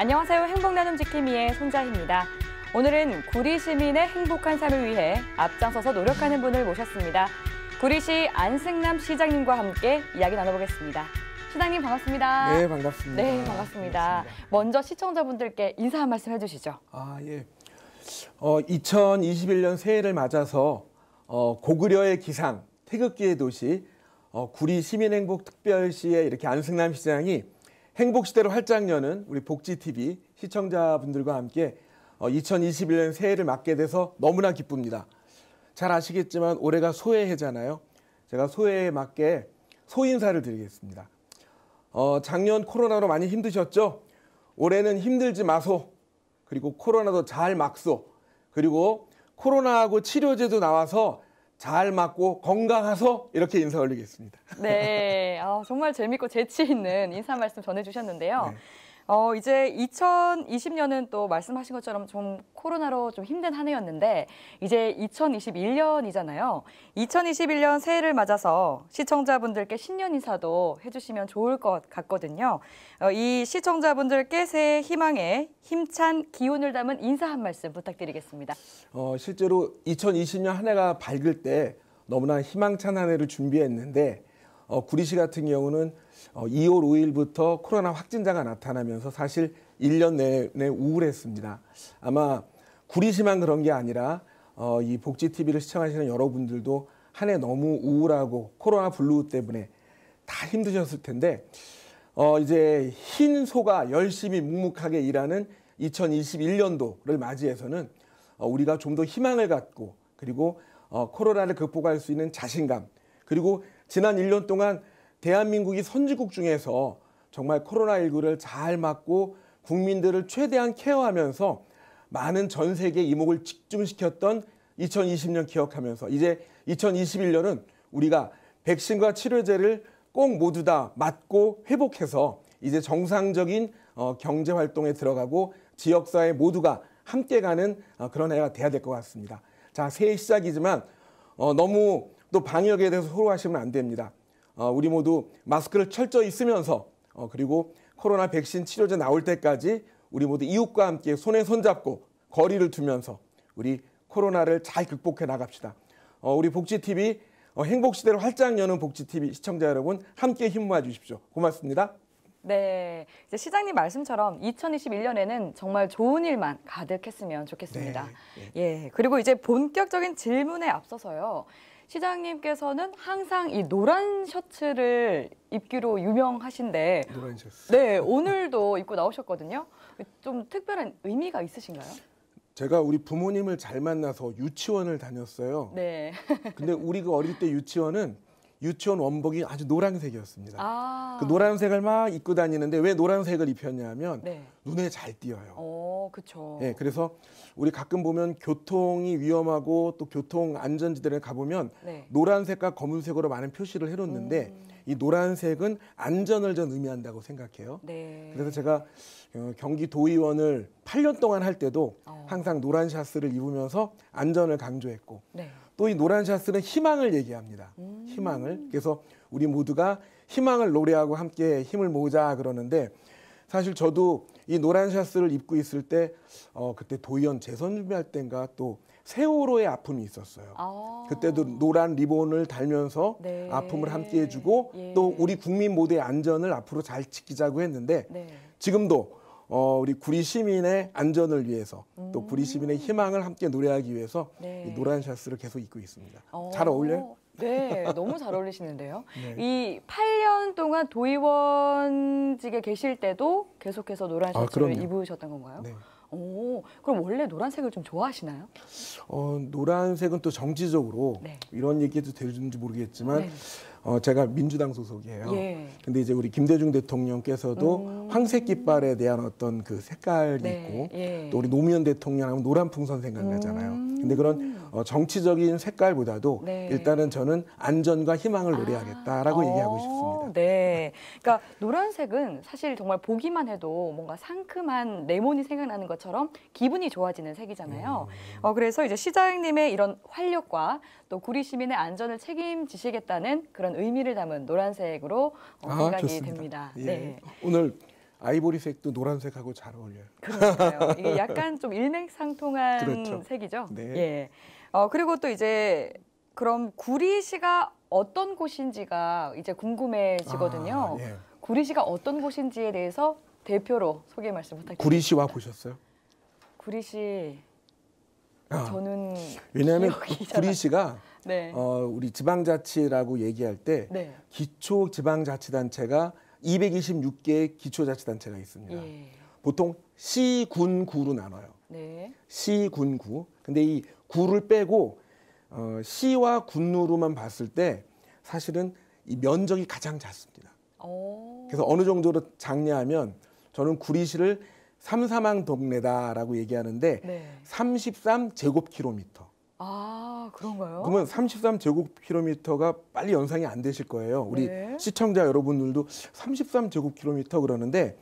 안녕하세요. 행복나눔 지킴이의 손자희입니다. 오늘은 구리 시민의 행복한 삶을 위해 앞장서서 노력하는 분을 모셨습니다. 구리시 안승남 시장님과 함께 이야기 나눠보겠습니다. 시장님 반갑습니다. 네, 반갑습니다. 네, 반갑습니다. 반갑습니다. 먼저 시청자분들께 인사 한 말씀 해주시죠. 아, 예. 어, 2021년 새해를 맞아서 어, 고구려의 기상, 태극기의 도시, 어, 구리 시민행복특별시에 이렇게 안승남 시장이 행복시대로 활짝 여는 우리 복지TV 시청자분들과 함께 2021년 어, 새해를 맞게 돼서 너무나 기쁩니다. 잘 아시겠지만 올해가 소해해잖아요. 제가 소해에 맞게 소인사를 드리겠습니다. 어, 작년 코로나로 많이 힘드셨죠? 올해는 힘들지 마소. 그리고 코로나도 잘 막소. 그리고 코로나하고 치료제도 나와서 잘 맞고 건강하소 이렇게 인사 올리겠습니다. 네, 아, 정말 재밌고 재치 있는 인사 말씀 전해주셨는데요. 네. 어, 이제 2020년은 또 말씀하신 것처럼 좀 코로나로 좀 힘든 한 해였는데 이제 2021년이잖아요. 2021년 새해를 맞아서 시청자분들께 신년 인사도 해주시면 좋을 것 같거든요. 어, 이 시청자분들께 새해 희망에 힘찬 기운을 담은 인사 한 말씀 부탁드리겠습니다. 어, 실제로 2020년 한 해가 밝을 때 너무나 희망찬 한 해를 준비했는데 어, 구리시 같은 경우는 어, 2월 5일부터 코로나 확진자가 나타나면서 사실 1년 내내 우울했습니다. 아마 구리시만 그런 게 아니라 어, 이 복지 TV를 시청하시는 여러분들도 한 해 너무 우울하고 코로나 블루 때문에 다 힘드셨을 텐데 어, 이제 흰 소가 열심히 묵묵하게 일하는 2021년도를 맞이해서는 어, 우리가 좀 더 희망을 갖고 그리고 어, 코로나를 극복할 수 있는 자신감 그리고 지난 1년 동안 대한민국이 선진국 중에서 정말 코로나19를 잘 막고 국민들을 최대한 케어하면서 많은 전 세계 이목을 집중시켰던 2020년 기억하면서 이제 2021년은 우리가 백신과 치료제를 꼭 모두 다 맞고 회복해서 이제 정상적인 어, 경제 활동에 들어가고 지역 사회 모두가 함께 가는 어, 그런 해가 돼야 될 것 같습니다. 자, 새해 시작이지만 어, 너무 또 방역에 대해서 소홀하시면 안 됩니다. 어, 우리 모두 마스크를 철저히 쓰면서 어, 그리고 코로나 백신 치료제 나올 때까지 우리 모두 이웃과 함께 손에 손잡고 거리를 두면서 우리 코로나를 잘 극복해 나갑시다. 어, 우리 복지TV 행복시대를 활짝 여는 복지TV 시청자 여러분 함께 힘모아 주십시오. 고맙습니다. 네, 이제 시장님 말씀처럼 2021년에는 정말 좋은 일만 가득했으면 좋겠습니다. 네, 네. 예, 그리고 이제 본격적인 질문에 앞서서요. 시장님께서는 항상 이 노란 셔츠를 입기로 유명하신데 노란 셔츠. 네, 오늘도 입고 나오셨거든요. 좀 특별한 의미가 있으신가요? 제가 우리 부모님을 잘 만나서 유치원을 다녔어요. 네. 근데 우리가 그 어릴 때 유치원은 유치원 원복이 아주 노란색이었습니다. 아. 그 노란색을 막 입고 다니는데 왜 노란색을 입혔냐면 네. 눈에 잘 띄어요. 오. 그렇죠. 예, 그래서 우리 가끔 보면 교통이 위험하고 또 교통 안전지대를 가보면 네. 노란색과 검은색으로 많은 표시를 해놓는데 음. 이 노란색은 안전을 전 의미한다고 생각해요. 네. 그래서 제가 어, 경기도의원을 8년 동안 할 때도 어. 항상 노란 샤스를 입으면서 안전을 강조했고 네. 또이 노란 샤스는 희망을 얘기합니다. 음. 희망을. 그래서 우리 모두가 희망을 노래하고 함께 힘을 모으자 그러는데 사실 저도 이 노란 샷스를 입고 있을 때 어, 그때 도의원 재선 준비할 때인가 또 세월호의 아픔이 있었어요. 아 그때도 노란 리본을 달면서 네. 아픔을 함께 해주고 예. 또 우리 국민 모두의 안전을 앞으로 잘 지키자고 했는데 네. 지금도 어, 우리 구리 시민의 안전을 위해서 음또 구리 음. 시민의 희망을 함께 노래하기 위해서 네. 이 노란 샷스를 계속 입고 있습니다. 어. 잘 어울려요? 네, 너무 잘 어울리시는데요. 네. 이 8년 동안 도의원직에 계실 때도 계속해서 노란 아, 셔츠를 아, 입으셨던 건가요? 네. 오, 그럼 원래 노란색을 좀 좋아하시나요? 어, 노란색은 또 정치적으로 네. 이런 얘기도 되는지 모르겠지만 네. 어, 제가 민주당 소속이에요. 예. 근데 이제 우리 김대중 대통령께서도 음. 황색 깃발에 대한 어떤 그 색깔이 네. 있고 예. 또 우리 노무현 대통령 하면 노란 풍선 생각나잖아요. 음. 근데 그런 음. 어, 정치적인 색깔보다도 네. 일단은 저는 안전과 희망을 노래하겠다라고 아, 얘기하고 어, 싶습니다. 네. 그러니까 노란색은 사실 정말 보기만 해도 뭔가 상큼한 레몬이 생각나는 것처럼 기분이 좋아지는 색이잖아요. 음. 어, 그래서 이제 시장님의 이런 활력과 또 구리 시민의 안전을 책임지시겠다는 그런 의미를 담은 노란색으로 어, 아, 생각이 좋 됩니다. 예. 네. 오늘 아이보리색도 노란색하고 잘 어울려요. 그러니요 이게 약간 좀 일맥상통한 그렇죠. 색이죠. 네. 예. 어 그리고 또 이제 그럼 구리시가 어떤 곳인지가 이제 궁금해지거든요. 아, 예. 구리시가 어떤 곳인지에 대해서 대표로 소개 말씀 부탁드립니다. 구리시 와 보셨어요? 구리시 아, 저는 왜냐하면 구리시가 네. 어, 우리 지방자치라고 얘기할 때 네. 기초 지방자치단체가 226개의 기초자치단체가 있습니다. 예. 보통 시, 군, 구로 나눠요. 네. 시, 군, 구. 근데 이 구를 빼고 어, 시와 군으로만 봤을 때 사실은 이 면적이 가장 작습니다. 오. 어. 그래서 어느 정도로 작냐하면 저는 구리시를 삼삼항 동네다라고 얘기하는데 네. 33제곱킬로미터. 아, 그런가요? 그러면 33제곱킬로미터가 빨리 연상이 안 되실 거예요. 우리 네. 시청자 여러분들도 33제곱킬로미터 그러는데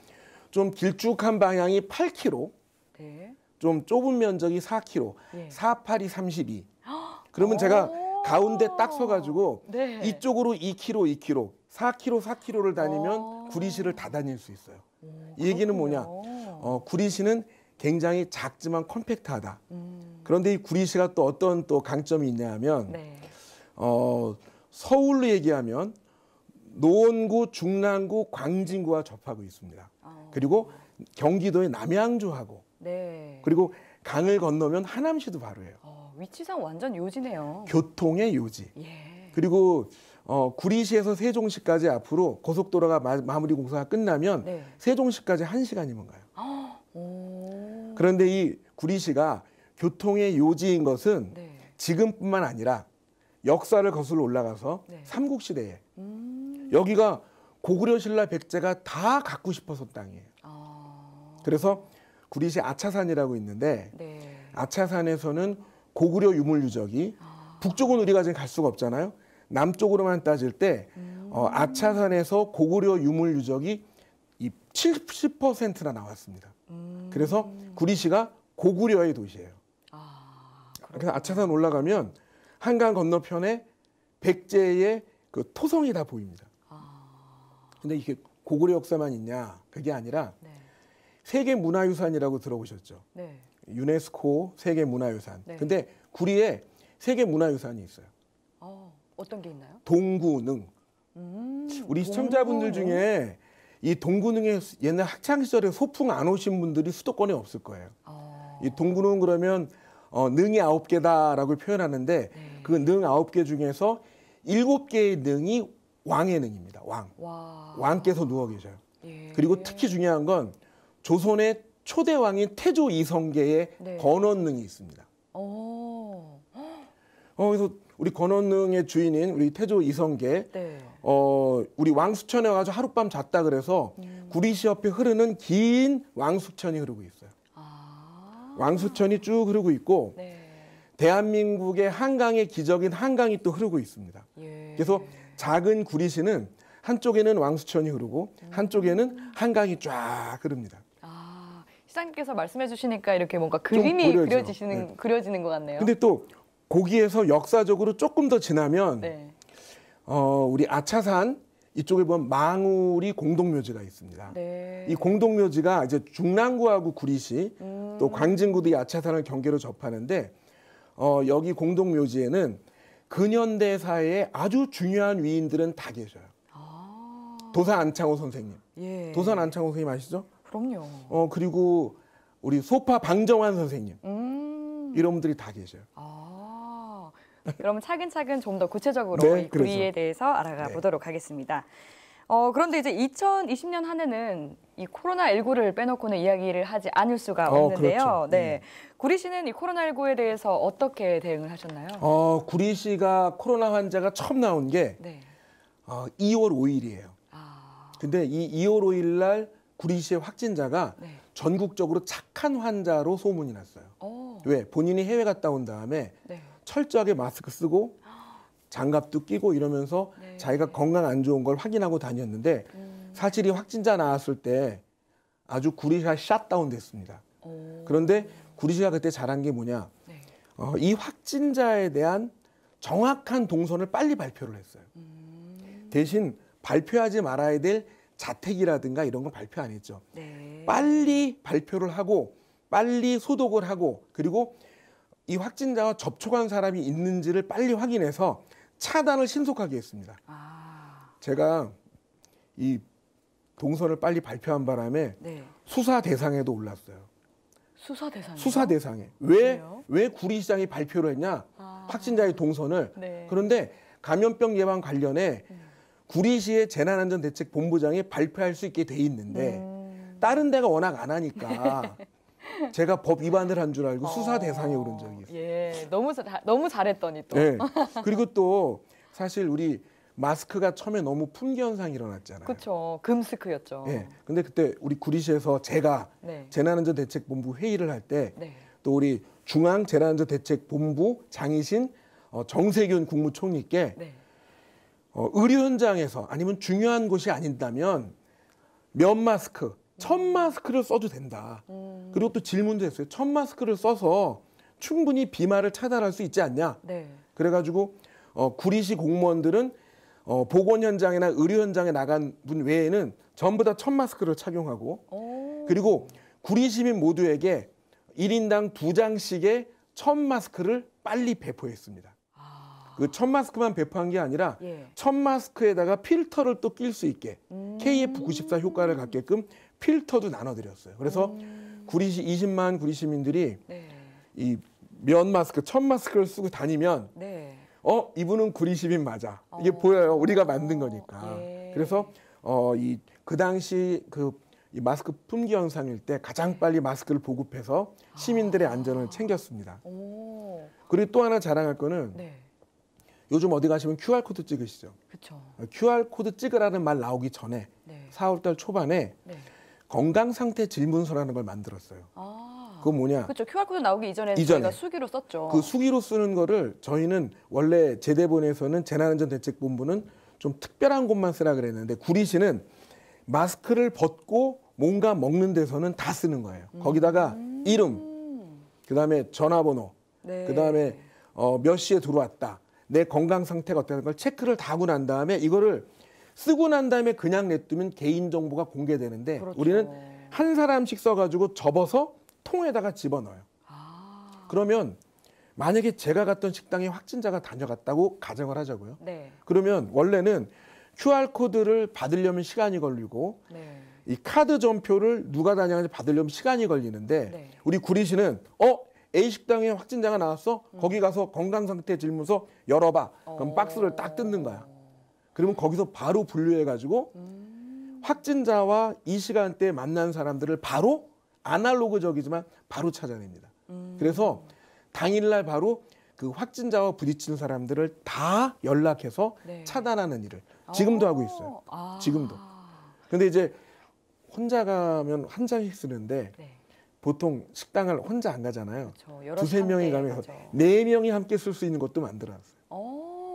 좀 길쭉한 방향이 8km, 네. 좀 좁은 면적이 4km, 네. 4, 8이 32. 그러면 제가 가운데 딱 서가지고 네. 이쪽으로 2km, 2km, 4km, 4km를 다니면 아. 구리시를 다 다닐 수 있어요. 오, 이 얘기는 뭐냐? 어, 구리시는 굉장히 작지만 컴팩트하다. 음. 그런데 이 구리시가 또 어떤 또 강점이 있냐 하면 네. 어, 서울로 얘기하면 노원구, 중랑구, 광진구와 접하고 있습니다. 아. 그리고 경기도의 남양주하고 네. 그리고 강을 건너면 하남시도 바로예요. 어, 위치상 완전 요지네요. 교통의 요지. 예. 그리고 어, 구리시에서 세종시까지 앞으로 고속도로가 마, 무리 공사가 끝나면 네. 세종시까지 한시간이면 가요. 아. 그런데 이 구리시가 교통의 요지인 것은 네. 지금뿐만 아니라 역사를 거슬러 올라가서 네. 삼국 시대에 음. 여기가 고구려 신라 백제가 다 갖고 싶어서 땅이에요. 아. 그래서 구리시 아차산이라고 있는데 네. 아차산에서는 고구려 유물 유적이 아. 북쪽은 우리가 지금 갈 수가 없잖아요. 남쪽으로만 따질 때 어, 음. 어, 아차산에서 고구려 유물 유적이 이 70%나 나왔습니다. 음. 그래서 구리시가 고구려의 도시예요. 그래서 아차산 올라가면 한강 건너편에 백제의 그 토성이 다 보입니다. 아... 근데 이게 고구려 역사만 있냐 그게 아니라 네. 세계 문화유산이라고 들어보셨죠? 네. 유네스코 세계 문화유산. 네. 근데 구리에 세계 문화유산이 있어요. 어, 어떤 게 있나요? 동구능. 음, 우리 시청자분들 중에 이 동구능에 옛날 학창 시절에 소풍 안 오신 분들이 수도권에 없을 거예요. 어... 이 동구능 그러면 어, 능이 아홉 개다라고 표현하는데 네. 그능 아홉 개 중에서 일곱 개의 능이 왕의 능입니다. 왕. 와. 왕께서 누워 계셔요. 예. 그리고 특히 중요한 건 조선의 초대 왕인 태조 이성계의 네. 건원능이 있습니다. 어, 그래서 우리 건원능의 주인인 우리 태조 이성계, 네. 어, 우리 왕수천에 와서 하룻밤 잤다 그래서 음. 구리시옆에 흐르는 긴 왕수천이 흐르고 있어요. 왕수천이 쭉 흐르고 있고 네. 대한민국의 한강의 기적인 한강이 또 흐르고 있습니다. 예. 그래서 작은 구리시는 한쪽에는 왕수천이 흐르고 음. 한쪽에는 한강이 쫙 흐릅니다. 아, 시장님께서 말씀해 주시니까 이렇게 뭔가 그림이 그려지시는 네. 그려지는 것 같네요. 근데 또 거기에서 역사적으로 조금 더 지나면 네. 어, 우리 아차산 이쪽에 보면 망울리 공동묘지가 있습니다. 네. 이 공동묘지가 이제 중랑구하고 구리시 음. 또 광진구도 야차산을 경계로 접하는데 어, 여기 공동묘지에는 근현대 사회의 아주 중요한 위인들은 다 계셔요. 아. 도사 안창호 선생님. 예. 도사 안창호 선생님 아시죠? 그럼요. 어, 그리고 우리 소파 방정환 선생님. 음. 이런 분들이 다 계셔요. 아. 여러분 차근차근 좀 더 구체적으로 네, 이 구리에 그렇죠. 대해서 알아가 네. 보도록 하겠습니다. 어, 그런데 이제 2020년 한 해는 이 코로나19를 빼놓고는 이야기를 하지 않을 수가 어, 없는데요. 어, 그렇죠. 네. 네. 구리 씨는 이 코로나19에 대해서 어떻게 대응을 하셨나요? 어, 구리 씨가 코로나 환자가 처음 나온 게 네. 어, 2월 5일이에요. 아... 근데 이 2월 5일 날 구리 씨의 확진자가 네. 전국적으로 착한 환자로 소문이 났어요. 오. 어. 왜? 본인이 해외 갔다 온 다음에 네. 철저하게 마스크 쓰고 장갑도 끼고 이러면서 네. 자기가 건강 안 좋은 걸 확인하고 다녔는데 음. 사실 이 확진자 나왔을 때 아주 구리샤 샷다운 됐습니다. 오. 그런데 구리샤 그때 잘한 게 뭐냐. 네. 어, 이 확진자에 대한 정확한 동선을 빨리 발표를 했어요. 음. 대신 발표하지 말아야 될 자택이라든가 이런 걸 발표 안 했죠. 네. 빨리 발표를 하고 빨리 소독을 하고 그리고 이 확진자와 접촉한 사람이 있는지를 빨리 확인해서 차단을 신속하게 했습니다. 아... 제가 이 동선을 빨리 발표한 바람에 네. 수사 대상에도 올랐어요. 수사 대상 수사 대상에 왜왜 구리시장이 발표를 했냐 아... 확진자의 동선을 네. 그런데 감염병 예방 관련해 네. 구리시의 재난안전대책본부장이 발표할 수 있게 돼 있는데 음... 다른 데가 워낙 안 하니까 제가 법 위반을 한 줄 알고 수사 어, 대상에 오른 적이 있어요. 예, 너무 자, 너무 잘했더니 또. 네. 그리고 또 사실 우리 마스크가 처음에 너무 품귀 현상이 일어났잖아요. 그렇죠. 금스크였죠. 네. 근데 그때 우리 구리시에서 제가 네. 재난안전 대책본부 회의를 할 때또 네. 우리 중앙 재난안전 대책본부 장이신 어, 정세균 국무총리께 네. 어, 의료 현장에서 아니면 중요한 곳이 아닌다면 면 마스크 첫 마스크를 써도 된다. 음. 그리고 또 질문도 했어요. 첫 마스크를 써서 충분히 비말을 차단할 수 있지 않냐. 네. 그래가지고 어, 구리시 공무원들은 어, 보건 현장이나 의료 현장에 나간 분 외에는 전부 다첫 마스크를 착용하고 오. 그리고 구리 시민 모두에게 1인당 2장씩의 첫 마스크를 빨리 배포했습니다. 아. 그첫 마스크만 배포한 게 아니라 예. 첫 마스크에다가 필터를 또 낄 수 있게 음. KF94 효과를 갖게끔 필터도 나눠드렸어요. 그래서 음. 구리시 20만 구리 시민들이 네. 이면 마스크, 천 마스크를 쓰고 다니면 네. 어 이분은 구리 시민 맞아. 이게 어. 보여요. 우리가 만든 거니까. 예. 그래서 어 이 그 당시 그이 마스크 품귀 현상일 때 가장 네. 빨리 마스크를 보급해서 시민들의 아. 안전을 챙겼습니다. 그리고 또 하나 자랑할 거는 네. 요즘 어디 가시면 QR 코드 찍으시죠. 그쵸. QR 어, 코드 찍으라는 말 나오기 전에 네. 4월달 초반에 네. 건강 상태 질문서라는 걸 만들었어요. 아, 그건 뭐냐? 그렇죠. QR코드 나오기 이전에 이전에. 저희가 수기로 썼죠. 그 수기로 쓰는 거를 저희는 원래 제대본에서는 재난안전 대책본부는 좀 특별한 곳만 쓰라 그랬는데 구리시는 마스크를 벗고 뭔가 먹는 데서는 다 쓰는 거예요. 음. 거기다가 이름, 그다음에 전화번호, 네. 그다음에 어, 몇 시에 들어왔다, 내 건강 상태가 어떻는걸 체크를 다 하고 난 다음에 이거를 쓰고 난 다음에 그냥 냅두면 개인 정보가 공개되는데 그렇죠. 우리는 한 사람씩 써가지고 접어서 통에다가 집어넣어요. 아. 그러면 만약에 제가 갔던 식당에 확진자가 다녀갔다고 가정을 하자고요. 네. 그러면 원래는 QR 코드를 받으려면 시간이 걸리고 네. 이 카드 전표를 누가 다녀가는지 받으려면 시간이 걸리는데 네. 우리 구리시는 어 A 식당에 확진자가 나왔어 음. 거기 가서 건강 상태 질문서 열어봐 그럼 어. 박스를 딱 뜯는 거야. 어. 그러면 거기서 바로 분류해 가지고 음. 확진자와 이 시간대에 만난 사람들을 바로 아날로그적이지만 바로 찾아냅니다. 음. 그래서 당일날 바로 그 확진자와 부딪히는 사람들을 다 연락해서 네. 차단하는 일을 지금도 오. 어. 하고 있어요. 아. 지금도. 근데 이제 혼자 가면 한 장씩 쓰는데 네. 보통 식당을 혼자 안 가잖아요. 그쵸, 두세 명이 가면 네 명이 함께 쓸 수 있는 것도 만들어놨어요.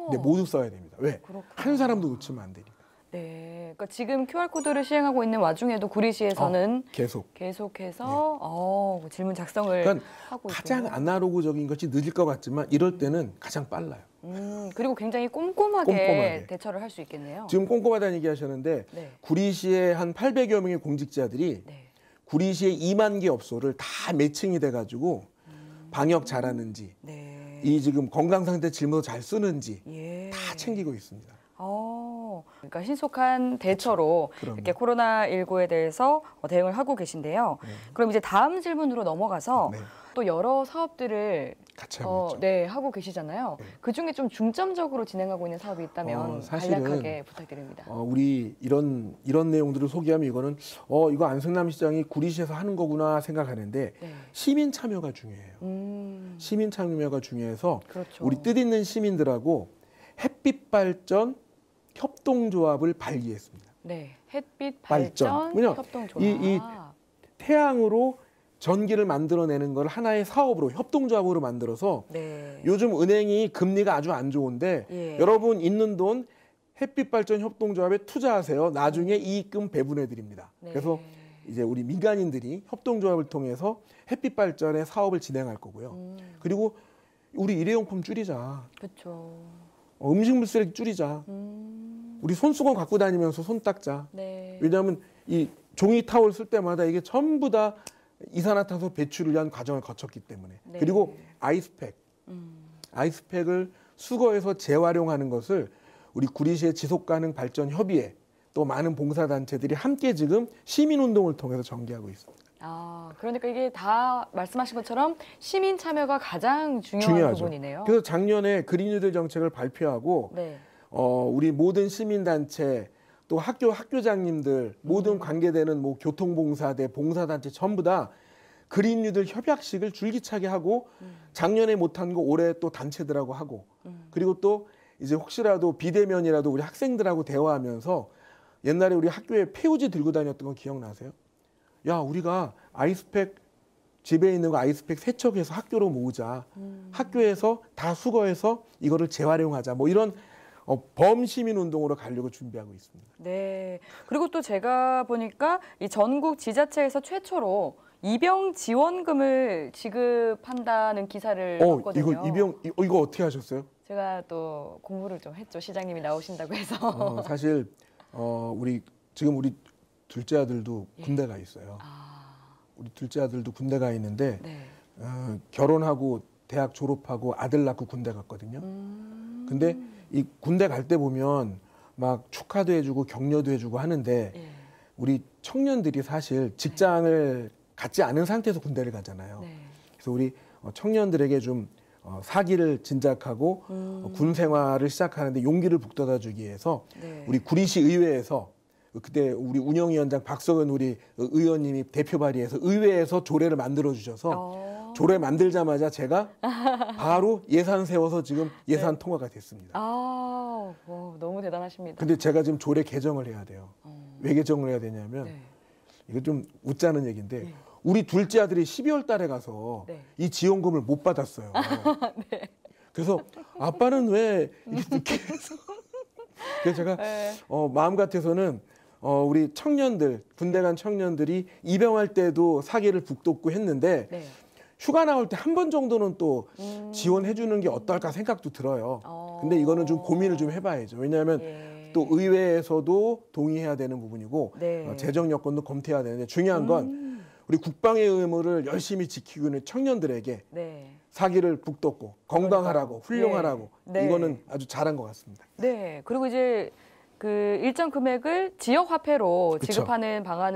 네, 모두 써야 됩니다. 왜? 그렇구나. 한 사람도 놓치면 안됩니다 네, 그러니까 지금 QR 코드를 시행하고 있는 와중에도 구리시에서는 어, 계속 계속해서 네. 어, 뭐 질문 작성을 그러니까 하고 가장 있군요. 아날로그적인 것이 늦을 것 같지만 이럴 때는 가장 빨라요. 음, 그리고 굉장히 꼼꼼하게, 꼼꼼하게. 대처를 할 수 있겠네요. 지금 꼼꼼하다는 얘기하셨는데 네. 구리시의 한 800여 명의 공직자들이 네. 구리시의 2만 개 업소를 다 매칭이 돼가지고 음. 방역 잘하는지. 네. 이 지금 건강 상태 질문을 잘 쓰는지 예. 다 챙기고 있습니다. 어, 그러니까 신속한 대처로 그렇죠. 그럼요. 이렇게 코로나 19에 대해서 어, 대응을 하고 계신데요. 네. 그럼 이제 다음 질문으로 넘어가서 네. 또 여러 사업들을 같이 하고 어, 있죠. 네, 하고 계시잖아요. 네. 그 중에 좀 중점적으로 진행하고 있는 사업이 있다면 어, 사실은, 간략하게 부탁드립니다. 어, 우리 이런 이런 내용들을 소개하면 이거는 어 이거 안성남 시장이 구리시에서 하는 거구나 생각하는데 네. 시민 참여가 중요해요. 음. 시민 참여가 중요해서 그렇죠. 우리 뜻 있는 시민들하고 햇빛 발전 협동조합을 발의했습니다. 네, 햇빛 발전, 발전. 협동조합. 이, 이 태양으로 전기를 만들어내는 걸 하나의 사업으로 협동조합으로 만들어서 네. 요즘 은행이 금리가 아주 안 좋은데 예. 여러분 있는 돈 햇빛발전 협동조합에 투자하세요. 나중에 이익금 배분해 드립니다. 네. 그래서 이제 우리 민간인들이 협동조합을 통해서 햇빛발전의 사업을 진행할 거고요. 음. 그리고 우리 일회용품 줄이자. 그렇죠. 음식물 쓰레기 줄이자. 음. 우리 손수건 갖고 다니면서 손 닦자. 네. 왜냐하면 이 종이 타올 쓸 때마다 이게 전부 다 이산화탄소 배출을 위한 과정을 거쳤기 때문에 네. 그리고 아이스팩 음. 아이스팩을 수거해서 재활용하는 것을 우리 구리시의 지속가능 발전 협의회 또 많은 봉사단체들이 함께 지금 시민운동을 통해서 전개하고 있습니다. 아, 그러니까 이게 다 말씀하신 것처럼 시민 참여가 가장 중요한 중요하죠. 부분이네요. 그래서 작년에 그린뉴딜 정책을 발표하고 네. 어, 우리 모든 시민단체 또 학교 학교장님들 모든 음. 관계되는 뭐 교통봉사대 봉사단체 전부 다 그린뉴들 협약식을 줄기차게 하고 음. 작년에 못한 거 올해 또 단체들하고 하고 음. 그리고 또 이제 혹시라도 비대면이라도 우리 학생들하고 대화하면서 옛날에 우리 학교에 폐우지 들고 다녔던 거 기억나세요? 야 우리가 아이스팩 집에 있는 거 아이스팩 세척해서 학교로 모으자 학교에서 다 수거해서 이거를 재활용하자 뭐 이런 어, 범시민 운동으로 가려고 준비하고 있습니다. 네. 그리고 또 제가 보니까 이 전국 지자체에서 최초로 입영 지원금을 지급한다는 기사를 어, 봤거든요. 이거 입영 이거, 어, 이거 어떻게 하셨어요? 제가 또 공부를 좀 했죠. 시장님이 나오신다고 해서. 어, 사실 어, 우리 지금 우리 둘째 아들도 예. 군대 가 있어요. 아... 우리 둘째 아들도 군대 가 있는데 네. 어, 결혼하고 대학 졸업하고 아들 낳고 군대 갔거든요. 음... 근데 이 군대 갈 때 보면 막 축하도 해주고 격려도 해주고 하는데 예. 우리 청년들이 사실 직장을 네. 갖지 않은 상태에서 군대를 가잖아요. 네. 그래서 우리 어, 청년들에게 좀 어, 사기를 진작하고 어, 음. 군 생활을 시작하는데 용기를 북돋아주기 위해서 네. 우리 구리시 의회에서 그때 우리 운영위원장 박석은 우리 의원님이 대표 발의해서 의회에서 조례를 만들어 주셔서 조례 만들자마자 제가 바로 예산 세워서 지금 예산 네. 통과가 됐습니다. 아, 오, 너무 대단하십니다. 근데 제가 지금 조례 개정을 해야 돼요. 어. 왜 개정을 해야 되냐면 네. 이거 좀 웃자는 얘기인데 네. 우리 둘째 아들이 12월 달에 가서 네. 이 지원금을 못 받았어요. 아, 그래서 아빠는 왜 이렇게 늦게 해서 그래서 제가 네. 어, 마음 같아서는 어, 우리 청년들 군대 간 청년들이 입영할 때도 사기를 북돋고 했는데 네. 휴가 나올 때 한 번 정도는 또 음. 지원해 주는 게 어떨까 생각도 들어요. 어. 근데 이거는 좀 고민을 좀 해봐야죠. 왜냐하면 예. 또 의회에서도 동의해야 되는 부분이고 네. 어, 재정 여건도 검토해야 되는데 중요한 건 음. 우리 국방의 의무를 열심히 지키고 있는 청년들에게 네. 사기를 북돋고 건강하라고 훌륭하라고 네. 네. 이거는 아주 잘한 것 같습니다. 네, 그리고 이제 그 일정 금액을 지역 화폐로 지급하는 방안을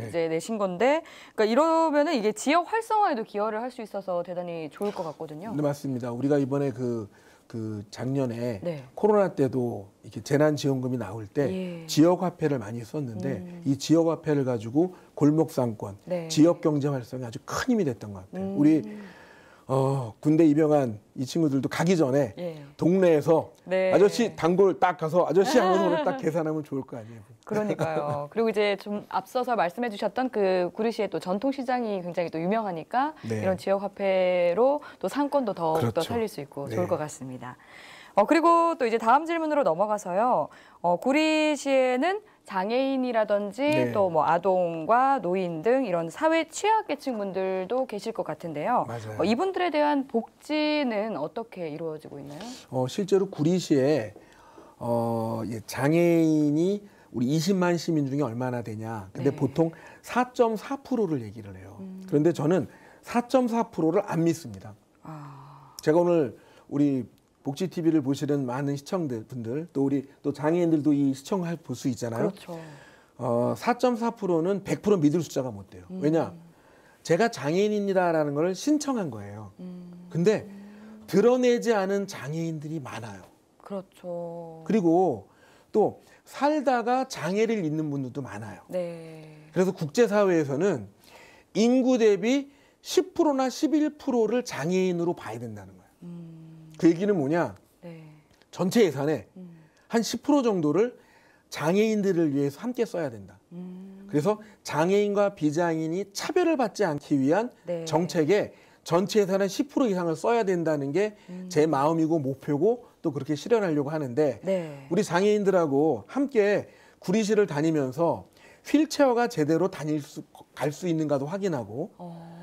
네. 이제 내신 건데 그러니까 이러면은 이게 지역 활성화에도 기여를 할 수 있어서 대단히 좋을 것 같거든요. 네, 맞습니다. 우리가 이번에 그그 그 작년에 네. 코로나 때도 이렇게 재난지원금이 나올 때 예. 지역화폐를 많이 썼는데 음. 이 지역화폐를 가지고 골목상권, 네. 지역경제 활성에 아주 큰 힘이 됐던 것 같아요. 음. 우리 어, 군대 입영한 이 친구들도 가기 전에 예. 동네에서 네. 아저씨 단골 딱 가서 아저씨 하고서 딱 계산하면 좋을 거 아니에요. 그러니까요. 그리고 이제 좀 앞서서 말씀해 주셨던 그 구리시의 또 전통시장이 굉장히 또 유명하니까 네. 이런 지역 화폐로 또 상권도 더욱더 그렇죠. 살릴 수 있고 네. 좋을 것 같습니다. 어, 그리고 또 이제 다음 질문으로 넘어가서요. 어, 구리시에는 장애인이라든지 네. 또뭐 아동과 노인 등 이런 사회 취약계층 분들도 계실 것 같은데요. 맞아요. 어, 이분들에 대한 복지는 어떻게 이루어지고 있나요? 어, 실제로 구리시에 어, 예, 장애인이 우리 20만 시민 중에 얼마나 되냐. 근데 네. 보통 4.4%를 얘기를 해요. 음. 그런데 저는 4.4%를 안 믿습니다. 아. 제가 오늘 우리 복지 TV를 보시는 많은 시청들 분들 또 우리 또 장애인들도 이 시청할 볼 수 있잖아요. 그렇죠. 어, 4.4%는 100% 믿을 숫자가 못 돼요. 음. 왜냐? 제가 장애인입니다라는 걸 신청한 거예요. 음. 근데 드러내지 않은 장애인들이 많아요. 그렇죠. 그리고 또 살다가 장애를 잇는 분들도 많아요. 네. 그래서 국제사회에서는 인구 대비 10%나 11%를 장애인으로 봐야 된다는 거예요. 그 얘기는 뭐냐? 네. 전체 예산에 음. 한10% 정도를 장애인들을 위해서 함께 써야 된다. 음. 그래서 장애인과 비장애인이 차별을 받지 않기 위한 네. 정책에 전체 예산의 10% 이상을 써야 된다는 게제 음. 마음이고 목표고 또 그렇게 실현하려고 하는데 네. 우리 장애인들하고 함께 구리시를 다니면서 휠체어가 제대로 다닐 수, 갈 수 있는가도 확인하고 어.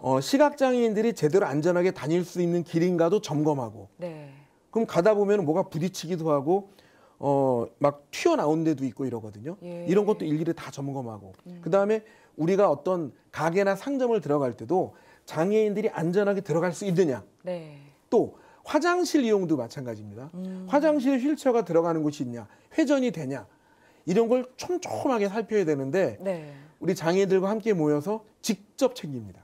어, 시각장애인들이 제대로 안전하게 다닐 수 있는 길인가도 점검하고 네. 그럼 가다 보면 뭐가 부딪히기도 하고 어, 막 튀어나온 데도 있고 이러거든요. 예. 이런 것도 일일이 다 점검하고 음. 그다음에 우리가 어떤 가게나 상점을 들어갈 때도 장애인들이 안전하게 들어갈 수 있느냐 네. 또 화장실 이용도 마찬가지입니다. 음. 화장실 휠체어가 들어가는 곳이 있냐 회전이 되냐 이런 걸 촘촘하게 살펴야 되는데 네. 우리 장애인들과 함께 모여서 직접 챙깁니다.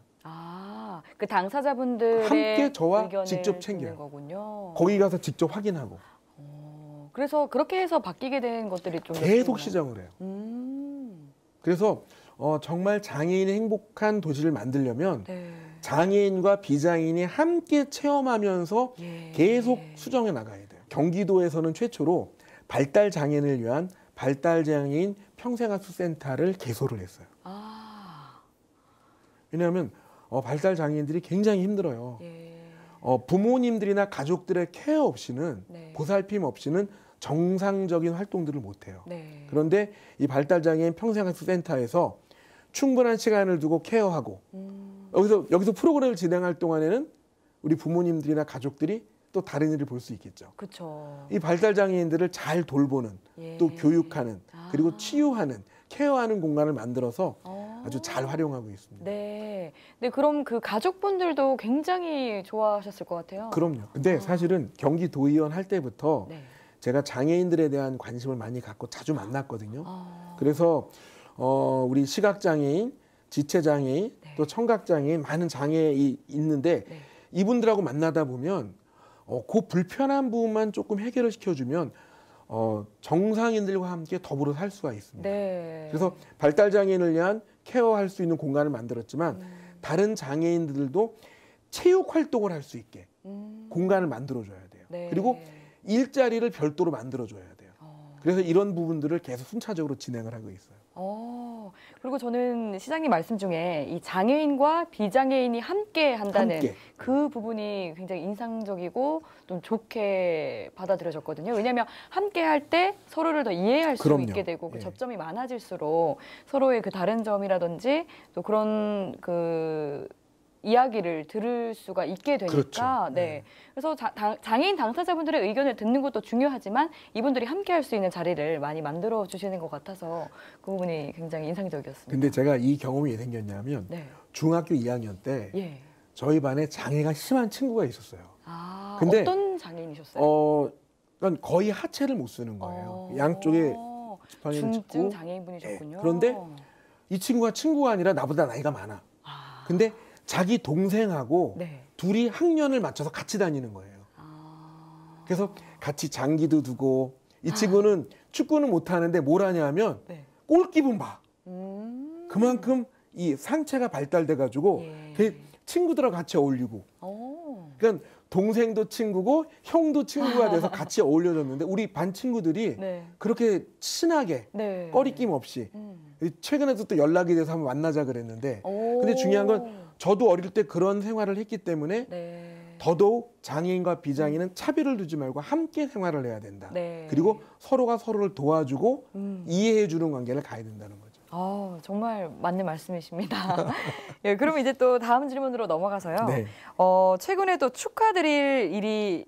그 당사자분들의 함께 저와 직접 챙겨요. 거군요. 거기 가서 직접 확인하고. 어, 그래서 그렇게 해서 바뀌게 된 것들이 좀 계속 시정을 해요. 음. 그래서 어, 정말 장애인이 행복한 도시를 만들려면 네. 장애인과 비장애인이 함께 체험하면서 예. 계속 수정해 나가야 돼요. 경기도에서는 최초로 발달 장애인을 위한 발달 장애인 평생학습 센터를 개소를 했어요. 아. 왜냐하면 어, 발달 장애인들이 굉장히 힘들어요. 예. 어, 부모님들이나 가족들의 케어 없이는 네. 보살핌 없이는 정상적인 활동들을 못해요. 네. 그런데 이 발달 장애인 평생학습센터에서 충분한 시간을 두고 케어하고 음. 여기서 여기서 프로그램을 진행할 동안에는 우리 부모님들이나 가족들이 또 다른 일을 볼 수 있겠죠. 그렇죠. 이 발달 장애인들을 잘 돌보는 예. 또 교육하는 그리고 아. 치유하는 케어하는 공간을 만들어서 어. 아주 잘 활용하고 있습니다. 네. 네, 그럼 그 가족분들도 굉장히 좋아하셨을 것 같아요. 그럼요. 근데 어. 사실은 경기 도의원 할 때부터 네. 제가 장애인들에 대한 관심을 많이 갖고 자주 아. 만났거든요. 아... 그래서 어, 우리 시각장애인, 지체장애인, 네. 또 청각장애인 많은 장애인이 있는데 네. 이분들하고 만나다 보면 어, 그 불편한 부분만 조금 해결을 시켜주면 어, 정상인들과 함께 더불어 살 수가 있습니다. 네. 그래서 발달 장애인을 위한 케어할 수 있는 공간을 만들었지만 음. 다른 장애인들도 체육 활동을 할 수 있게 음. 공간을 만들어줘야 돼요. 네. 그리고 일자리를 별도로 만들어줘야 돼요. 어. 그래서 이런 부분들을 계속 순차적으로 진행을 하고 있어요. 어, 그리고 저는 시장님 말씀 중에 이 장애인과 비장애인이 함께 한다는 함께. 그 부분이 굉장히 인상적이고 좀 좋게 받아들여졌거든요. 왜냐하면 함께 할 때 서로를 더 이해할 수 그럼요. 있게 되고 그 예. 접점이 많아질수록 서로의 그 다른 점이라든지 또 그런 그 이야기를 들을 수가 있게 되니까 그렇죠. 네. 네. 그래서 자, 당, 장애인 당사자분들의 의견을 듣는 것도 중요하지만 이분들이 함께 할 수 있는 자리를 많이 만들어 주시는 것 같아서 그 부분이 굉장히 인상적이었습니다. 근데 제가 이 경험이 왜 생겼냐면 네. 중학교 2학년 때 예. 저희 반에 장애가 심한 친구가 있었어요. 아, 근데 어떤 장애인이셨어요? 어, 그건 거의 하체를 못 쓰는 거예요. 어... 양쪽에 중증 장애인분이셨군요. 네. 그런데 이 친구가 친구가 아니라 나보다 나이가 많아. 아... 근데 자기 동생하고 네. 둘이 학년을 맞춰서 같이 다니는 거예요. 아... 그래서 같이 장기도 두고 이 아. 친구는 아... 축구는 못하는데 뭘 하냐면 네. 골기분 봐. 음... 그만큼 이 상체가 발달돼 가지고 예. 그 친구들하고 같이 어울리고. 오... 그러니까 동생도 친구고 형도 친구가 돼서 같이 어울려졌는데 우리 반 친구들이 네. 그렇게 친하게 네. 꺼리낌 없이 음. 최근에도 또 연락이 돼서 한번 만나자 그랬는데 근데 중요한 건 저도 어릴 때 그런 생활을 했기 때문에 네. 더더욱 장애인과 비장애인은 차별을 두지 말고 함께 생활을 해야 된다. 네. 그리고 서로가 서로를 도와주고 음. 이해해 주는 관계를 가야 된다는 거죠. 아, 정말 맞는 말씀이십니다. 예, 그럼 이제 또 다음 질문으로 넘어가서요. 네. 어, 최근에도 축하드릴 일이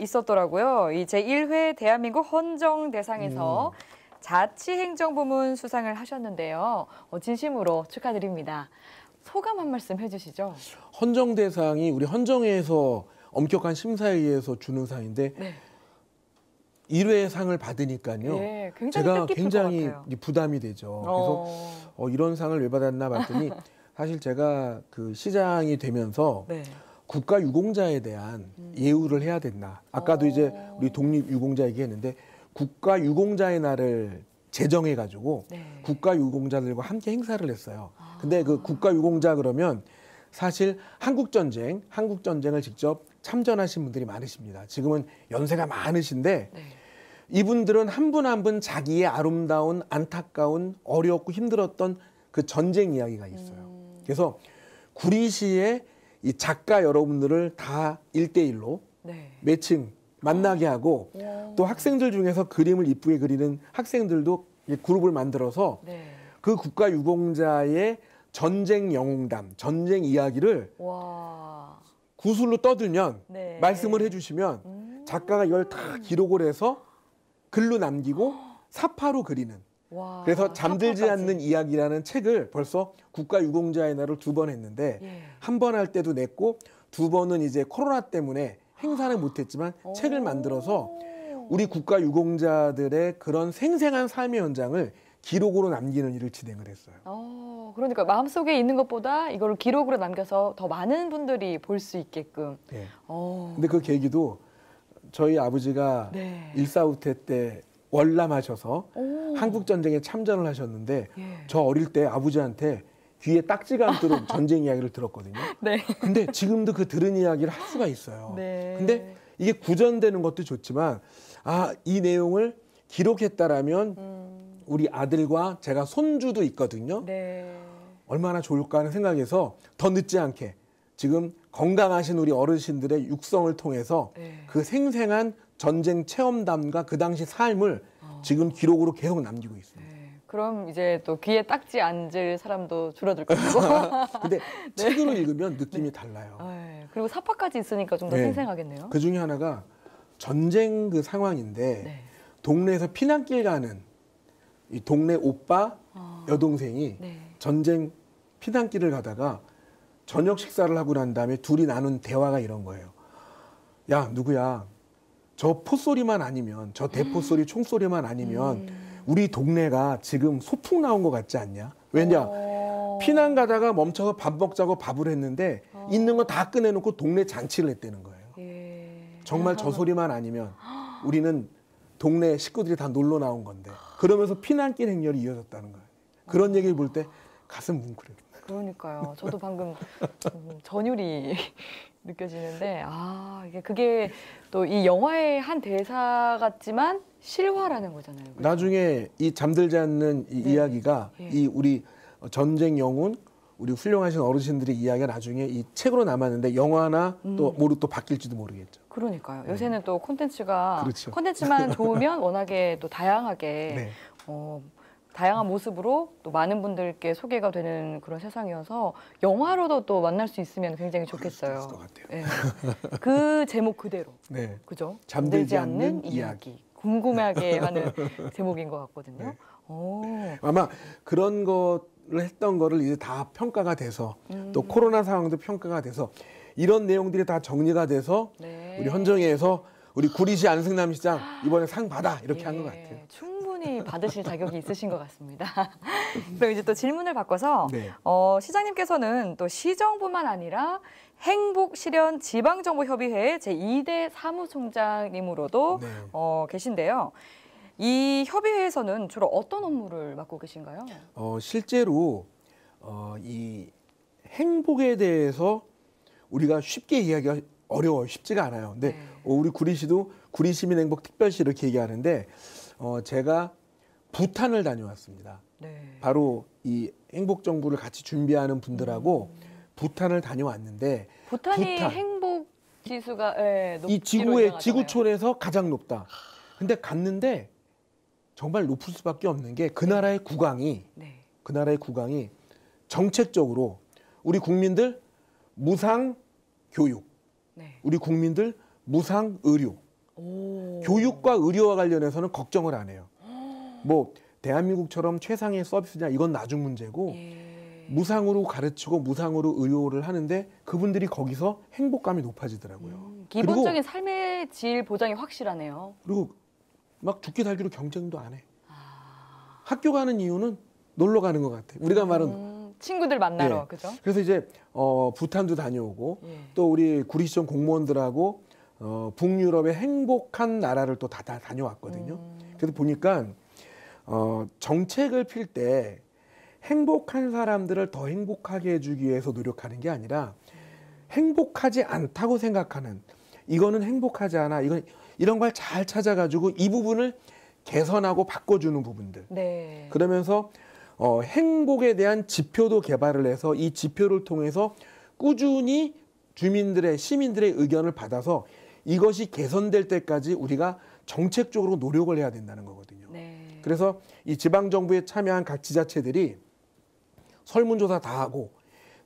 있었더라고요. 이 제1회 대한민국 헌정 대상에서 음. 자치행정부문 수상을 하셨는데요. 어, 진심으로 축하드립니다. 소감 한 말씀 해주시죠. 헌정 대상이 우리 헌정에서 엄격한 심사에 의해서 주는 상인데 네. 1회 상을 받으니까요. 네, 굉장히 제가 굉장히 부담이 되죠. 어. 그래서 어, 이런 상을 왜 받았나 봤더니 사실 제가 그 시장이 되면서 네. 국가 유공자에 대한 음. 예우를 해야 된다. 아까도 이제 어. 우리 독립 유공자 얘기했는데 국가 유공자의 날을 제정해 가지고 네. 국가 유공자들과 함께 행사를 했어요. 아. 근데 그 국가 유공자 그러면 사실 한국 전쟁, 한국 전쟁을 직접 참전하신 분들이 많으십니다. 지금은 연세가 많으신데 네. 이분들은 한 분 한 분 자기의 아름다운 안타까운 어렵고 힘들었던 그 전쟁 이야기가 있어요. 음. 그래서 구리시의 이 작가 여러분들을 다 1대1로 네. 매칭 만나게 하고 오. 또 학생들 중에서 그림을 이쁘게 그리는 학생들도 그룹을 만들어서 네. 그 국가 유공자의 전쟁 영웅담, 전쟁 이야기를 와. 구술로 떠들면 네. 말씀을 해주시면 음. 작가가 이걸 다 기록을 해서 글로 남기고 사파로 그리는 와, 그래서 잠들지 사파까지. 않는 이야기라는 책을 벌써 국가 유공자의 날을 두 번 했는데 예. 한번 할 때도 냈고 두 번은 이제 코로나 때문에 행사는 못했지만 책을 만들어서 우리 국가 유공자들의 그런 생생한 삶의 현장을 기록으로 남기는 일을 진행을 했어요. 어, 그러니까 마음속에 있는 것보다 이걸 기록으로 남겨서 더 많은 분들이 볼 수 있게끔. 네. 어. 근데 그 계기도 저희 아버지가 네. 일사후퇴 때 월남하셔서 한국 전쟁에 참전을 하셨는데 예. 저 어릴 때 아버지한테 귀에 딱지가 않도록 전쟁 이야기를 들었거든요. 네. 근데 지금도 그 들은 이야기를 할 수가 있어요. 네. 근데 이게 구전되는 것도 좋지만 아, 이 내용을 기록했다라면 음. 우리 아들과 제가 손주도 있거든요. 네. 얼마나 좋을까 하는 생각에서 더 늦지 않게 지금 건강하신 우리 어르신들의 육성을 통해서 네. 그 생생한 전쟁 체험담과 그 당시 삶을 어. 지금 기록으로 계속 남기고 있습니다. 그럼 이제 또 귀에 딱지 앉을 사람도 줄어들 거이고 근데 네. 책으로 읽으면 네. 느낌이 아, 예. 네. 달라요. 네. 그리고 사파까지 있으니까 좀 더 생생하겠네요. 그 중에 하나가 전쟁 그 상황인데 네. 동네에서 피난길 가는 이 동네 오빠 아. 여동생이 네. 전쟁 피난길을 가다가 저녁 식사를 하고 난 다음에 둘이 나눈 대화가 이런 거예요. 야 누구야 저 포소리만 아니면 저 대포 소리 음. 총 소리만 아니면 음. 우리 동네가 지금 소풍 나온 것 같지 않냐? 왜냐? 어. 피난 가다가 멈춰서 밥 먹자고 밥을 했는데 오. 어. 있는 거 다 꺼내놓고 동네 잔치를 했다는 거예요. 예. 정말 저 소리만 아니면 우리는 동네 식구들이 다 놀러 나온 건데 그러면서 피난길 행렬이 이어졌다는 거예요. 그런 아. 얘기를 볼 때 가슴 뭉클해요. 그러니까요. 저도 방금 전율이 느껴지는데 아 이게 그게 또 이 영화의 한 대사 같지만 실화라는 거잖아요. 그렇죠? 나중에 이 잠들지 않는 이 네. 이야기가 예. 이 우리 전쟁 영웅 우리 훌륭하신 어르신들의 이야기가 나중에 이 책으로 남았는데 영화나 음. 또 모르 또 바뀔지도 모르겠죠. 그러니까요. 네. 요새는 네. 또 콘텐츠가 그렇죠. 콘텐츠만 좋으면 워낙에 또 다양하게 네. 어, 다양한 모습으로 또 많은 분들께 소개가 되는 그런 세상이어서 영화로도 또 만날 수 있으면 굉장히 좋겠어요. 네. 그 제목 그대로. 네. 그죠? 잠들지 않는 이야기. 이야기. 궁금하게 하는 제목인 것 같거든요. 네. 아마 그런 거를 했던 거를 이제 다 평가가 돼서 음. 또 코로나 상황도 평가가 돼서 이런 내용들이 다 정리가 돼서 네. 우리 현정에서 우리 구리시 안승남 시장 이번에 상 받아 이렇게 예. 한것 같아요. 충분히 받으실 자격이 있으신 것 같습니다. 그럼 이제 또 질문을 바꿔서 네. 어, 시장님께서는 또 시정뿐만 아니라 행복실현 지방정보협의회 제2대 사무총장님으로도 네. 어, 계신데요. 이 협의회에서는 주로 어떤 업무를 맡고 계신가요? 어, 실제로 어, 이 행복에 대해서 우리가 쉽게 이야기가 어려워 쉽지가 않아요. 근데 네. 어, 우리 구리시도 구리시민행복특별시 이렇게 얘기하는데 어, 제가 부탄을 다녀왔습니다. 네. 바로 이 행복 정부를 같이 준비하는 분들하고 음. 부탄을 다녀왔는데 부탄이 부탄. 행복 지수가 네, 이 지구의 지구촌에서 가장 높다. 근데 갔는데 정말 높을 수밖에 없는 게그 네. 나라의 국왕이 네. 그 나라의 국왕이 정책적으로 우리 국민들 무상 교육, 네. 우리 국민들 무상 의료, 교육과 의료와 관련해서는 걱정을 안 해요. 뭐 대한민국처럼 최상의 서비스냐 이건 나중 문제고 예. 무상으로 가르치고 무상으로 의료를 하는데 그분들이 거기서 행복감이 높아지더라고요. 음, 기본적인 삶의 질 보장이 확실하네요. 그리고 막 죽기 살기로 경쟁도 안 해. 아... 학교 가는 이유는 놀러 가는 것 같아. 우리가 음, 말은 친구들 만나러 예. 그죠? 그래서 이제 어, 부탄도 다녀오고 예. 또 우리 구리시청 공무원들하고 어, 북유럽의 행복한 나라를 또 다, 다 다녀왔거든요. 음. 그래서 보니까 어, 정책을 필 때 행복한 사람들을 더 행복하게 해주기 위해서 노력하는 게 아니라 행복하지 않다고 생각하는 이거는 행복하지 않아 이건 이런 걸 잘 찾아가지고 이 부분을 개선하고 바꿔주는 부분들. 네. 그러면서 어, 행복에 대한 지표도 개발을 해서 이 지표를 통해서 꾸준히 주민들의 시민들의 의견을 받아서 이것이 개선될 때까지 우리가 정책적으로 노력을 해야 된다는 거거든요. 네. 그래서 이 지방 정부에 참여한 각 지자체들이 설문조사 다 하고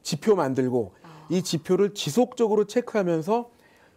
지표 만들고 아. 이 지표를 지속적으로 체크하면서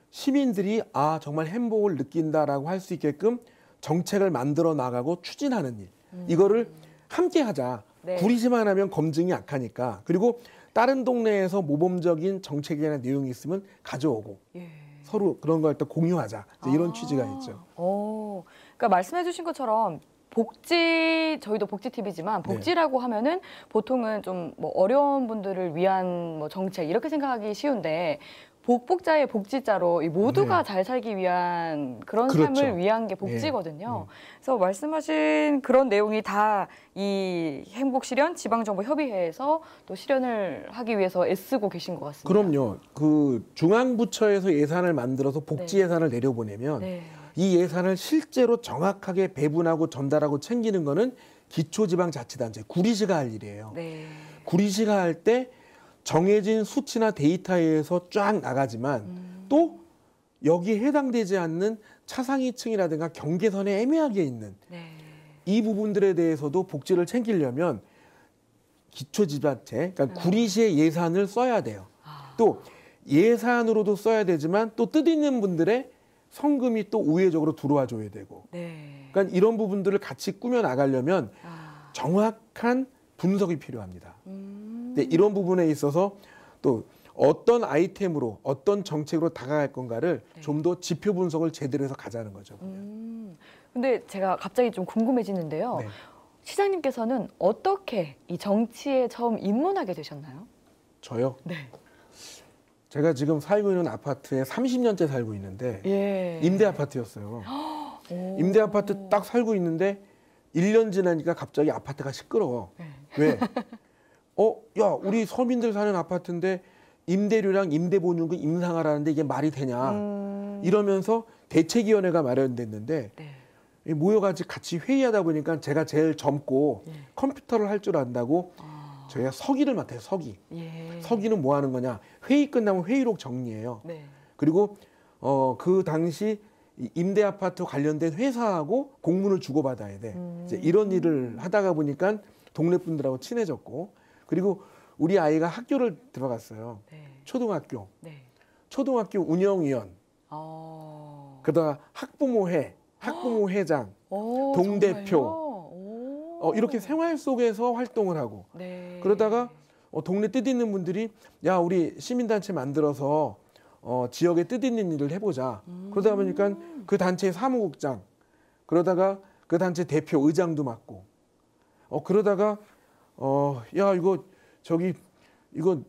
시민들이 아 정말 행복을 느낀다라고 할 수 있게끔 정책을 만들어 나가고 추진하는 일 음. 이거를 함께 하자. 네. 구리지만 하면 검증이 약하니까 그리고 다른 동네에서 모범적인 정책이나 내용이 있으면 가져오고 예. 서로 그런 걸또 공유하자 이런 아 취지가 있죠. 어, 그러니까 말씀해주신 것처럼 복지 저희도 복지 TV지만 네. 복지라고 네. 하면은 보통은 좀뭐 어려운 분들을 위한 뭐 정책 이렇게 생각하기 쉬운데 복복자의 복지자로 이 모두가 네. 잘 살기 위한 그런 그렇죠. 삶을 위한 게 복지거든요. 네. 그래서 말씀하신 그런 내용이 다 이 행복 실현 지방정부 협의회에서 또 실현을 하기 위해서 애쓰고 계신 것 같습니다. 그럼요. 그 중앙부처에서 예산을 만들어서 복지 네. 예산을 내려보내면 네. 이 예산을 실제로 정확하게 배분하고 전달하고 챙기는 거는 기초지방자치단체 구리시가 할 일이에요. 네. 구리시가 할때 정해진 수치나 데이터에 서쫙 나가지만 음. 또 여기에 해당되지 않는 차상위층이라든가 경계선에 애매하게 있는 네. 이 부분들에 대해서도 복지를 챙기려면 기초지자체, 그러니까 음. 구리시의 예산을 써야 돼요. 아. 또 예산으로도 써야 되지만 또 뜻있는 분들의 성금이 또 우회적으로 들어와 줘야 되고. 네. 그러니까 이런 부분들을 같이 꾸며 나가려면 아. 정확한 분석이 필요합니다. 음. 근데 네, 이런 부분에 있어서 또 어떤 아이템으로 어떤 정책으로 다가갈 건가를 네. 좀더 지표 분석을 제대로 해서 가자는 거죠. 음, 근데 제가 갑자기 좀 궁금해지는데요. 네. 시장님께서는 어떻게 이 정치에 처음 입문하게 되셨나요? 저요? 네. 제가 지금 살고 있는 아파트에 30년째 살고 있는데 예. 임대 아파트였어요. 임대 아파트 딱 살고 있는데 1년 지나니까 갑자기 아파트가 시끄러워. 네. 왜? 어, 야, 우리 서민들 사는 아파트인데 임대료랑 임대 보증금 임상하라는데 이게 말이 되냐. 음... 이러면서 대책위원회가 마련됐는데 네. 모여가지 고 같이 회의하다 보니까 제가 제일 젊고 네. 컴퓨터를 할 줄 안다고 아... 저희가 서기를 맡아요, 서기. 예. 서기는 뭐 하는 거냐. 회의 끝나면 회의록 정리해요. 네. 그리고 어, 그 당시 임대 아파트 관련된 회사하고 공문을 주고받아야 돼. 음... 이제 이런 일을 하다가 보니까 동네 분들하고 친해졌고 그리고 우리 아이가 학교를 들어갔어요. 네. 초등학교. 네. 초등학교 운영위원. 어... 그다음 학부모회, 학부모회장, 어, 동대표. 어, 이렇게 생활 속에서 활동을 하고 네. 그러다가 어, 동네 뜻있는 분들이 야 우리 시민단체 만들어서 어, 지역에 뜻있는 일을 해보자. 음. 그러다 보니까 그 단체 사무국장 그러다가 그 단체 대표 의장도 맡고 어, 그러다가 어, 야 이거 저기 이거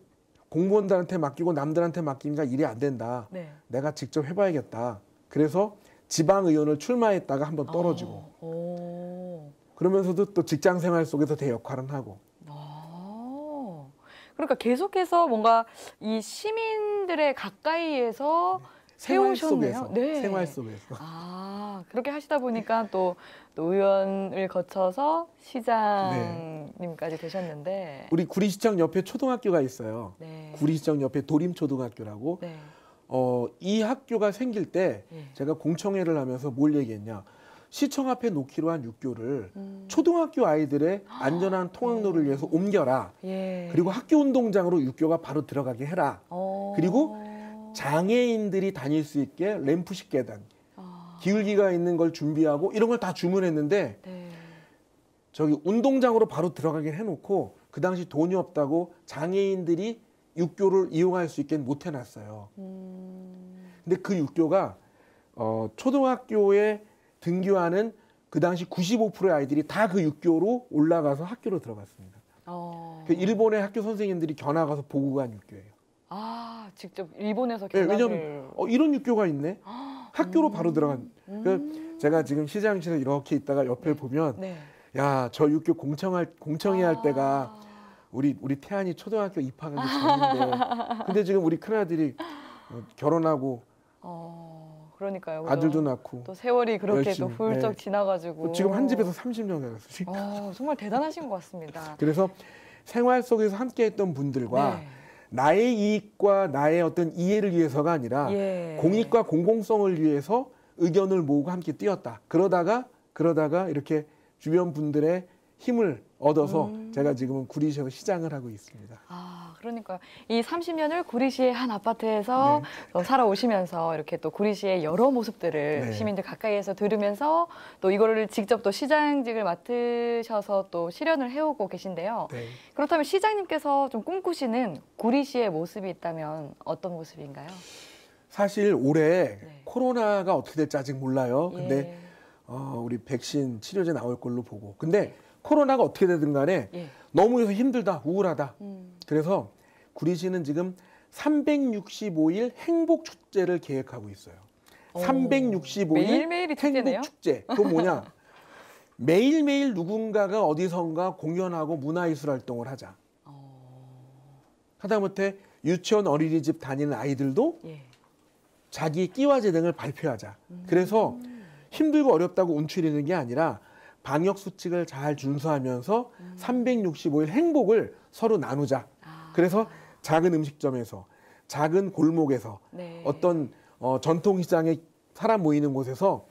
공무원들한테 맡기고 남들한테 맡기니까 일이 안 된다. 네. 내가 직접 해봐야겠다. 그래서 지방 의원을 출마했다가 한번 떨어지고. 아, 오. 그러면서도 또 직장 생활 속에서 대 역할은 하고. 아. 그러니까 계속해서 뭔가 이 시민들의 가까이에서 네. 생활 속에서 네. 생활 속에서 아 그렇게 하시다 보니까 또, 또 의원을 거쳐서 시장님까지 네. 되셨는데 우리 구리시청 옆에 초등학교가 있어요. 네. 구리시청 옆에 도림초등학교라고 네. 어, 이 학교가 생길 때 네. 제가 공청회를 하면서 뭘 얘기했냐 시청 앞에 놓기로 한 육교를 음. 초등학교 아이들의 안전한 통학로를 위해서 옮겨라. 예. 그리고 학교 운동장으로 육교가 바로 들어가게 해라. 오. 어. 그리고 장애인들이 다닐 수 있게 램프식 계단, 아. 기울기가 있는 걸 준비하고 이런 걸 다 주문했는데 네. 저기 운동장으로 바로 들어가긴 해놓고 그 당시 돈이 없다고 장애인들이 육교를 이용할 수 있게 못 해놨어요. 음. 근데 그 육교가 어, 초등학교에 등교하는 그 당시 95%의 아이들이 다 그 육교로 올라가서 학교로 들어갔습니다. 어. 그 일본의 학교 선생님들이 견학가서 보고 간 육교예요. 아 직접 일본에서 네, 예, 견학을 왜냐면 어, 이런 육교가 있네. 아, 학교로 바로 음. 들어간. 그러니까 음. 제가 지금 시장실에 이렇게 있다가 옆에 네. 보면 네. 야저 육교 공청할 공청회 할 아. 때가 우리 우리 태안이 초등학교 입학하기 전인데 근데 지금 우리 큰아들이 어, 결혼하고 어, 그러니까요. 아들도 낳고 또 세월이 그렇게 열심히, 또 훌쩍 네. 지나가지고 어, 지금 한 집에서 30년 살았어요. 정말 대단하신 것 같습니다. 그래서 생활 속에서 함께했던 분들과 네. 나의 이익과 나의 어떤 이해를 위해서가 아니라 예. 공익과 공공성을 위해서 의견을 모으고 함께 뛰었다. 그러다가 그러다가 이렇게 주변 분들의 힘을 얻어서 음. 제가 지금은 구리셔 시장을 하고 있습니다. 아. 그러니까 이 30년을 구리시의 한 아파트에서 네. 어, 살아오시면서 이렇게 또 구리시의 여러 모습들을 네. 시민들 가까이에서 들으면서 또 이거를 직접 또 시장직을 맡으셔서 또 실현을 해오고 계신데요. 네. 그렇다면 시장님께서 좀 꿈꾸시는 구리시의 모습이 있다면 어떤 모습인가요? 사실 올해 네. 코로나가 어떻게 될지 아직 몰라요. 근데 예. 어, 우리 백신 치료제 나올 걸로 보고. 근데 코로나가 어떻게 되든 간에 예. 너무 힘들다, 우울하다. 음. 그래서 구리시는 지금 365일 행복 축제를 계획하고 있어요. 오, 365일 행복 축제. 그 뭐냐? 매일매일 누군가가 어디선가 공연하고 문화예술 활동을 하자. 어. 하다못해 유치원 어린이집 다니는 아이들도 예. 자기 끼와 재능을 발표하자. 음... 그래서 힘들고 어렵다고 움츠리는 게 아니라 방역 수칙을 잘 준수하면서 음... 365일 행복을 서로 나누자. 아... 그래서 작은 음식점에서 작은 골목에서 네. 어떤 어, 전통 시장에 사람 모이는 곳에서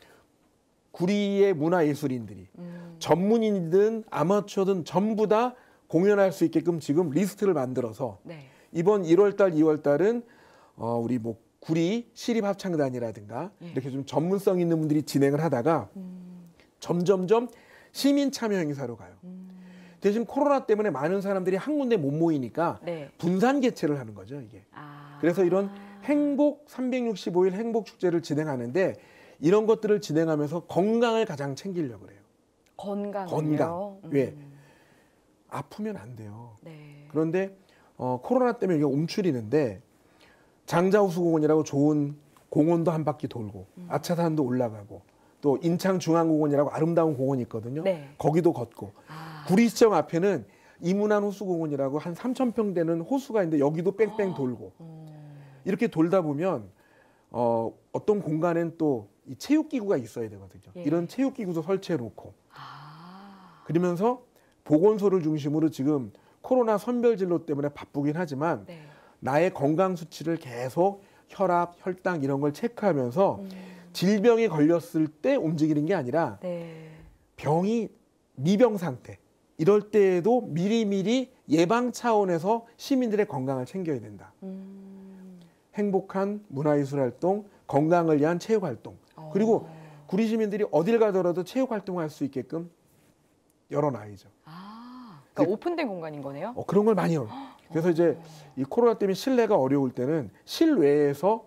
구리의 문화 예술인들이 음. 전문인이든 아마추어든 전부 다 공연할 수 있게끔 지금 리스트를 만들어서 네. 이번 1월달, 2월달은 어, 우리 뭐 구리 시립 합창단이라든가 예. 이렇게 좀 전문성 있는 분들이 진행을 하다가 음. 점점점 시민 참여 행사로 가요. 음. 대신 코로나 때문에 많은 사람들이 한 군데 못 모이니까 네. 분산 개최를 하는 거죠, 이게. 아. 그래서 이런 행복 365일 행복 축제를 진행하는데 이런 것들을 진행하면서 건강을 가장 챙기려고 그래요. 건강요 건강. 음. 왜? 예. 아프면 안 돼요. 네. 그런데 어, 코로나 때문에 이게 움츠리는데 장자우수공원이라고 좋은 공원도 한 바퀴 돌고 음. 아차산도 올라가고 또 인창중앙공원이라고 아름다운 공원이 있거든요. 네. 거기도 걷고 아. 구리시청 앞에는 이문환 호수공원이라고 한 3천 평 되는 호수가 있는데 여기도 뺑뺑 아. 돌고 음. 이렇게 돌다 보면 어, 어떤 공간엔 또 이 체육기구가 있어야 되거든요. 예. 이런 체육기구도 설치해 놓고 아. 그러면서 보건소를 중심으로 지금 코로나 선별진로 때문에 바쁘긴 하지만 네. 나의 건강 수치를 계속 혈압, 혈당 이런 걸 체크하면서 음. 질병에 걸렸을 때 움직이는 게 아니라 네. 병이 미병 상태 이럴 때에도 미리미리 예방 차원에서 시민들의 건강을 챙겨야 된다. 음. 행복한 문화예술 활동, 건강을 위한 체육 활동, 어. 그리고 구리 시민들이 어딜 가더라도 체육 활동할 을수 있게끔 열어놔야죠. 아, 그러니까 그 오픈된 공간인 거네요? 어, 그런 걸 많이 열어. 그래서 이제 어. 이 코로나 때문에 실내가 어려울 때는 실외에서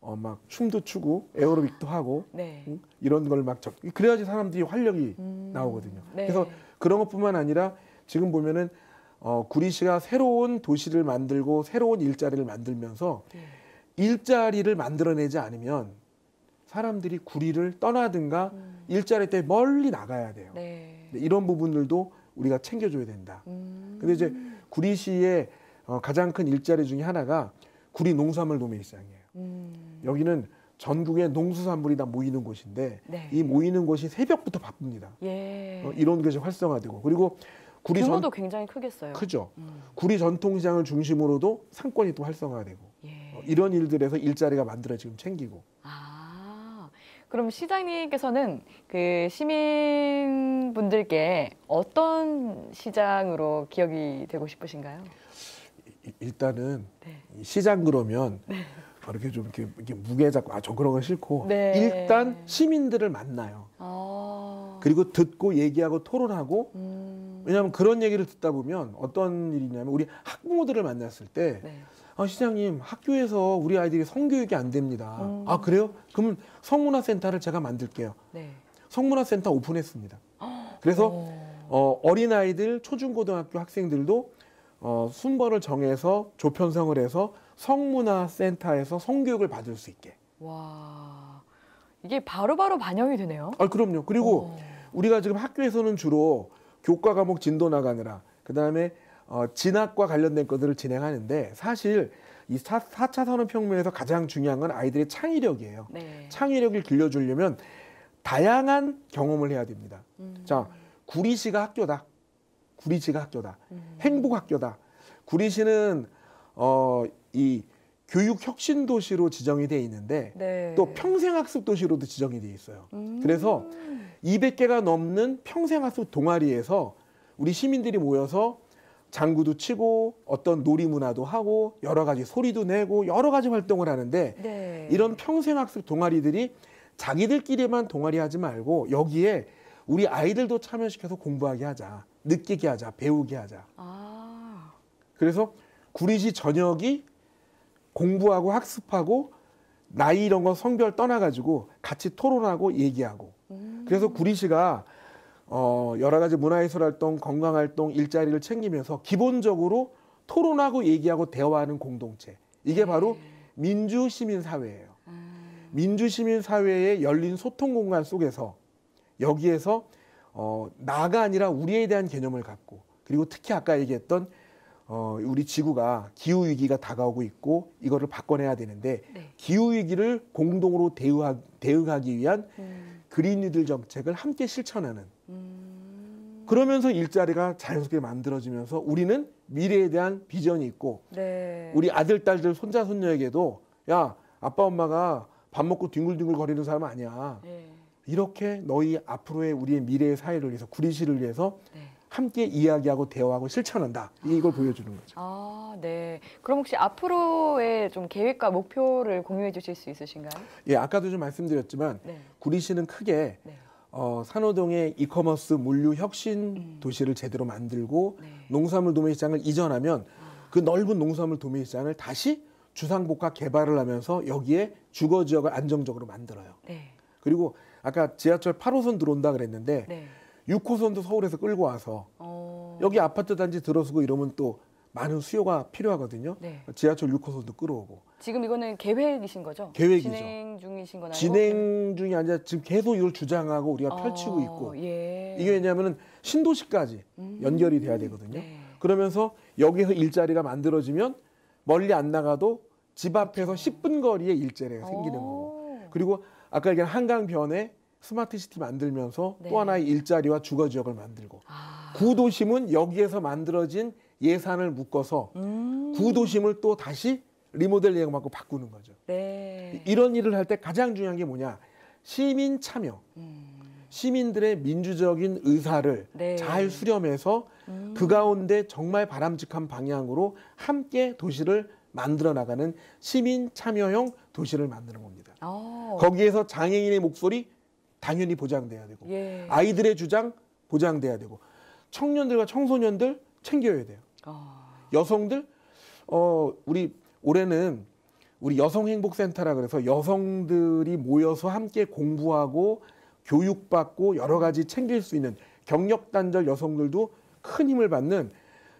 어, 막 춤도 추고 에어로빅도 하고 네. 응? 이런 걸막 그래야지 사람들이 활력이 음. 나오거든요. 네. 그래서 그런 것뿐만 아니라 지금 보면은 어, 구리시가 새로운 도시를 만들고 새로운 일자리를 만들면서 네. 일자리를 만들어내지 않으면 사람들이 구리를 떠나든가 음. 일자리 때 멀리 나가야 돼요. 네. 이런 부분들도 우리가 챙겨줘야 된다. 음. 근데 이제 구리시의 어, 가장 큰 일자리 중에 하나가 구리 농산물 도매시장이에요. 음. 여기는 전국의 농수산물이 다 모이는 곳인데 네. 이 모이는 곳이 새벽부터 바쁩니다. 예. 어, 이런 것이 활성화되고 그리고 구리 규모도 굉장히 크겠어요. 크죠. 음. 구리 전통시장을 중심으로도 상권이 또 활성화되고 예. 어, 이런 일들에서 일자리가 만들어지금 챙기고. 아 그럼 시장님께서는 그 시민분들께 어떤 시장으로 기억이 되고 싶으신가요? 일단은 네. 시장 그러면. 네. 그렇게 좀 이렇게, 이렇게 무게 잡고 아 저 그런 거 싫고 네. 일단 시민들을 만나요. 아. 그리고 듣고 얘기하고 토론하고 음. 왜냐하면 그런 얘기를 듣다 보면 어떤 일이냐면 우리 학부모들을 만났을 때 네. 아, 시장님 학교에서 우리 아이들이 성교육이 안 됩니다. 음. 아 그래요? 그럼 성문화센터를 제가 만들게요. 네. 성문화센터 오픈했습니다. 어. 그래서 어, 어 어린 아이들 초중고등학교 학생들도 어, 순번을 정해서 조편성을 해서 성문화센터에서 성교육을 받을 수 있게. 와 이게 바로바로 바로 반영이 되네요. 아 그럼요. 그리고 오. 어. 우리가 지금 학교에서는 주로 교과 과목 진도 나가느라 그 다음에 어, 진학과 관련된 것들을 진행하는데 사실 이 4, 4차 산업혁명에서 가장 중요한 건 아이들의 창의력이에요. 네. 창의력을 길러주려면 다양한 경험을 해야 됩니다. 음. 자, 구리시가 학교다. 구리시가 학교다. 음. 행복 학교다. 구리시는 어, 이 교육 혁신 도시로 지정이 돼 있는데 네. 또 평생 학습 도시로도 지정이 돼 있어요. 음. 그래서 200개가 넘는 평생 학습 동아리에서 우리 시민들이 모여서 장구도 치고 어떤 놀이 문화도 하고 여러 가지 소리도 내고 여러 가지 활동을 하는데 네. 이런 평생 학습 동아리들이 자기들끼리만 동아리 하지 말고 여기에 우리 아이들도 참여시켜서 공부하게 하자. 느끼게 하자. 배우게 하자. 아. 그래서 구리지 전역이 공부하고 학습하고 나이 이런 거 성별 떠나가지고 같이 토론하고 얘기하고 음. 그래서 구리시가 어, 여러 가지 문화예술 활동, 건강 활동, 일자리를 챙기면서 기본적으로 토론하고 얘기하고 대화하는 공동체 이게 네. 바로 민주 시민 사회예요. 음. 민주 시민 사회의 열린 소통 공간 속에서 여기에서 어, 나가 아니라 우리에 대한 개념을 갖고 그리고 특히 아까 얘기했던 어, 우리 지구가 기후 위기가 다가오고 있고 이거를 바꿔내야 되는데 네. 기후 위기를 공동으로 대응하, 대응하기 위한 음. 그린 뉴딜 정책을 함께 실천하는 음. 그러면서 일자리가 자연스럽게 만들어지면서 우리는 미래에 대한 비전이 있고 네. 우리 아들 딸들 손자 손녀에게도 야 아빠 엄마가 밥 먹고 뒹굴뒹굴 거리는 사람 아니야 네. 이렇게 너희 앞으로의 우리의 미래의 사회를 위해서 구리시를 위해서 네. 함께 이야기하고 대화하고 실천한다. 이걸 보여주는 거죠. 아, 네. 그럼 혹시 앞으로의 좀 계획과 목표를 공유해 주실 수 있으신가요? 예, 아까도 좀 말씀드렸지만 네. 구리시는 크게 네. 어, 산호동의 이커머스 물류 혁신 음. 도시를 제대로 만들고 네. 농산물 도매 시장을 이전하면 아. 그 넓은 농산물 도매 시장을 다시 주상복합 개발을 하면서 여기에 주거 지역을 안정적으로 만들어요. 네. 그리고 아까 지하철 8호선 들어온다 그랬는데 네. 6호선도 서울에서 끌고 와서 어... 여기 아파트 단지 들어서고 이러면 또 많은 수요가 필요하거든요. 네. 지하철 6호선도 끌어오고. 지금 이거는 계획이신 거죠? 계획이죠. 진행 중이신 건 아니고? 진행 중이 아니라 지금 계속 이걸 주장하고 우리가 어... 펼치고 있고 예. 이게 왜냐하면 신도시까지 음... 연결이 돼야 되거든요. 네. 그러면서 여기서 일자리가 만들어지면 멀리 안 나가도 집 앞에서 10분 거리에 일자리가 생기는 거고 그리고 아까 얘기한 한강변에 스마트 시티 만들면서 네. 또 하나의 일자리와 주거 지역을 만들고 아. 구도심은 여기에서 만들어진 예산을 묶어서 음. 구도심을 또 다시 리모델링 하고 바꾸는 거죠. 네. 이런 일을 할 때 가장 중요한 게 뭐냐? 시민 참여. 음. 시민들의 민주적인 의사를 네. 잘 수렴해서 음. 그 가운데 정말 바람직한 방향으로 함께 도시를 만들어 나가는 시민 참여형 도시를 만드는 겁니다. 오. 아. 거기에서 장애인의 목소리, 당연히 보장돼야 되고 예. 아이들의 주장 보장돼야 되고 청년들과 청소년들 챙겨야 돼요. 아. 여성들 어 우리 올해는 우리 여성행복센터라 그래서 여성들이 모여서 함께 공부하고 교육받고 여러 가지 챙길 수 있는 경력 단절 여성들도 큰 힘을 받는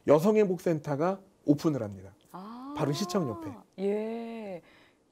여성행복센터가 오픈을 합니다. 아. 바로 시청 옆에. 예.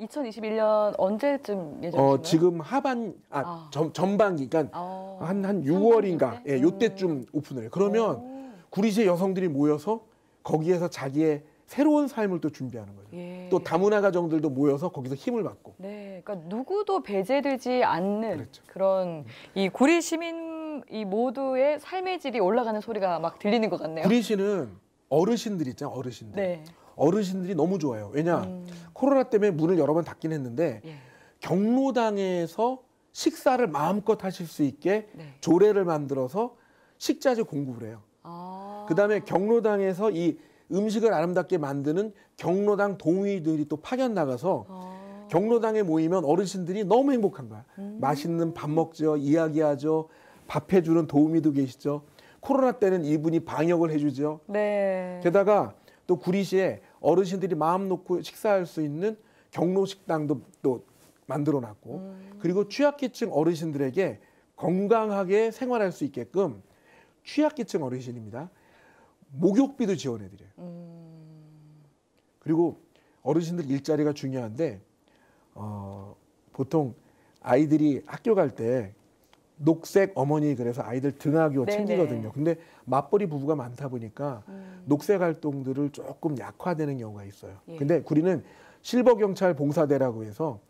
2021년 언제쯤 예정이신가요? 어, 지금 하반 아, 아. 전, 전반기 그러니까 아. 한, 한 6월인가 예, 요때쯤 음. 오픈을 해요. 그러면 구리시의 여성들이 모여서 거기에서 자기의 새로운 삶을 또 준비하는 거죠. 예. 또 다문화 가정들도 모여서 거기서 힘을 받고. 네, 그러니까 누구도 배제되지 않는 그렇죠. 그런이 음. 구리 시민 이 모두의 삶의 질이 올라가는 소리가 막 들리는 것 같네요. 구리시는 어르신들 있잖아요, 어르신들. 네. 어르신들이 너무 좋아요. 왜냐 음. 코로나 때문에 문을 여러 번 닫긴 했는데 예. 경로당에서 식사를 마음껏 하실 수 있게 네. 조례를 만들어서 식자재 공급을 해요. 아. 그다음에 경로당에서 이 음식을 아름답게 만드는 경로당 동의들이 또 파견 나가서 아. 경로당에 모이면 어르신들이 너무 행복한 거야. 음. 맛있는 밥 먹죠, 이야기하죠, 밥해주는 도우미도 계시죠. 코로나 때는 이분이 방역을 해주죠. 네. 게다가 또 구리시에 어르신들이 마음 놓고 식사할 수 있는 경로 식당도 또 만들어 놨고 음. 그리고 취약계층 어르신들에게 건강하게 생활할 수 있게끔 취약계층 어르신입니다. 목욕비도 지원해 드려요. 음. 그리고 어르신들 일자리가 중요한데 어 보통 아이들이 학교 갈때 녹색 어머니 그래서 아이들 등하교 네 챙기거든요. 근데 맞벌이 부부가 많다 보니까 음. 녹색 활동들을 조금 약화되는 경우가 있어요. 예. 근데 우리는 실버 경찰 봉사대라고 해서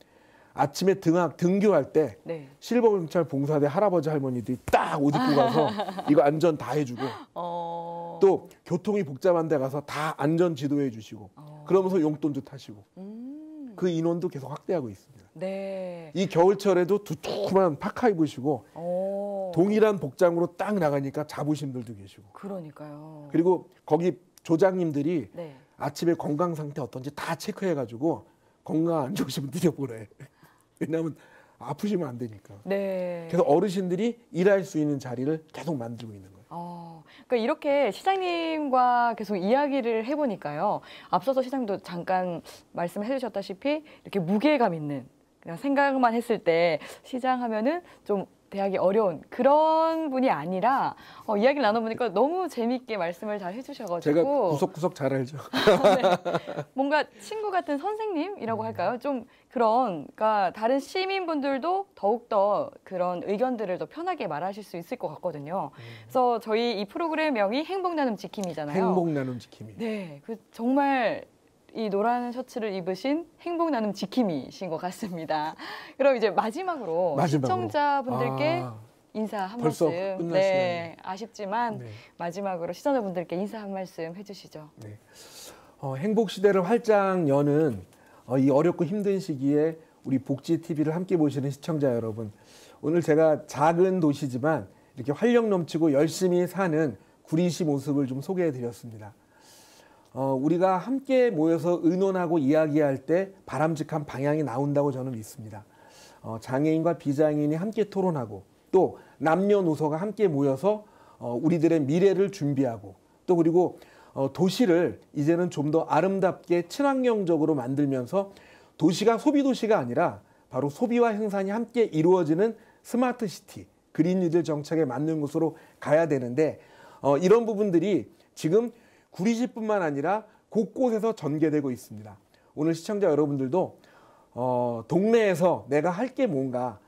아침에 등학 등교할 때 네. 실버 경찰 봉사대 할아버지 할머니들이 딱 옷 입고 가서 이거 안전 다 해주고 어... 또 교통이 복잡한데 가서 다 안전 지도해 주시고 어... 그러면서 용돈도 타시고 음... 그 인원도 계속 확대하고 있습니다. 네. 이 겨울철에도 두툼한 파카 입으시고 오. 동일한 복장으로 딱 나가니까 자부심들도 계시고. 그러니까요. 그리고 거기 조장님들이 네. 아침에 건강 상태 어떤지 다 체크해가지고 건강 안 좋으신 분드이보래 왜냐하면 아프시면 안 되니까. 네. 그래서 어르신들이 일할 수 있는 자리를 계속 만들고 있는 거예요. 어, 그러니까 이렇게 시장님과 계속 이야기를 해보니까요. 앞서서 시장님도 잠깐 말씀해 주셨다시피 이렇게 무게감 있는 그냥 생각만 했을 때 시장 하면은 좀 대하기 어려운 그런 분이 아니라 어, 이야기를 나눠보니까 너무 재미있게 말씀을 잘 해주셔가지고 제가 구석구석 잘 알죠. 네. 뭔가 친구 같은 선생님이라고 할까요? 좀 그런 그러니까 다른 시민분들도 더욱더 그런 의견들을 더 편하게 말하실 수 있을 것 같거든요. 음. 그래서 저희 이 프로그램 명이 행복 나눔 지킴이잖아요. 행복 나눔 지킴이. 네, 그 정말 이 노란 셔츠를 입으신 행복 나눔 지킴이신 것 같습니다. 그럼 이제 마지막으로, 마지막으로. 시청자분들께 아, 인사 한 말씀. 네, 아쉽지만 네. 마지막으로 시청자분들께 인사 한 말씀 해주시죠. 네. 어, 행복 시대를 활짝 여는 어, 이 어렵고 힘든 시기에 우리 복지 TV를 함께 보시는 시청자 여러분, 오늘 제가 작은 도시지만 이렇게 활력 넘치고 열심히 사는 구리시 모습을 좀 소개해드렸습니다. 어, 우리가 함께 모여서 의논하고 이야기할 때 바람직한 방향이 나온다고 저는 믿습니다. 어, 장애인과 비장애인이 함께 토론하고 또 남녀노소가 함께 모여서 어, 우리들의 미래를 준비하고 또 그리고 어, 도시를 이제는 좀 더 아름답게 친환경적으로 만들면서 도시가 소비 도시가 아니라 바로 소비와 생산이 함께 이루어지는 스마트 시티, 그린 뉴딜 정책에 맞는 곳으로 가야 되는데 어, 이런 부분들이 지금 구리시뿐만 아니라 곳곳에서 전개되고 있습니다. 오늘 시청자 여러분들도 어, 동네에서 내가 할 게 뭔가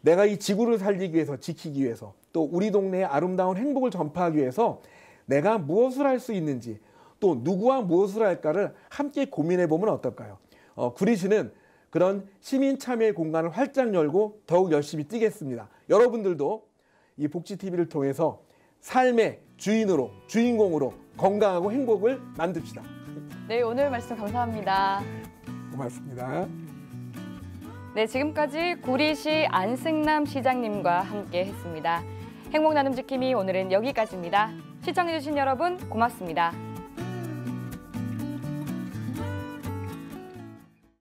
내가 이 지구를 살리기 위해서 지키기 위해서 또 우리 동네의 아름다운 행복을 전파하기 위해서 내가 무엇을 할 수 있는지 또 누구와 무엇을 할까를 함께 고민해 보면 어떨까요? 어, 구리시는 그런 시민 참여의 공간을 활짝 열고 더욱 열심히 뛰겠습니다. 여러분들도 이 복지 TV를 통해서 삶의 주인으로 주인공으로 건강하고 행복을 만듭시다. 네, 오늘 말씀 감사합니다. 고맙습니다. 네, 지금까지 구리시 안승남 시장님과 함께 했습니다. 행복 나눔 지킴이 오늘은 여기까지입니다. 시청해주신 여러분 고맙습니다.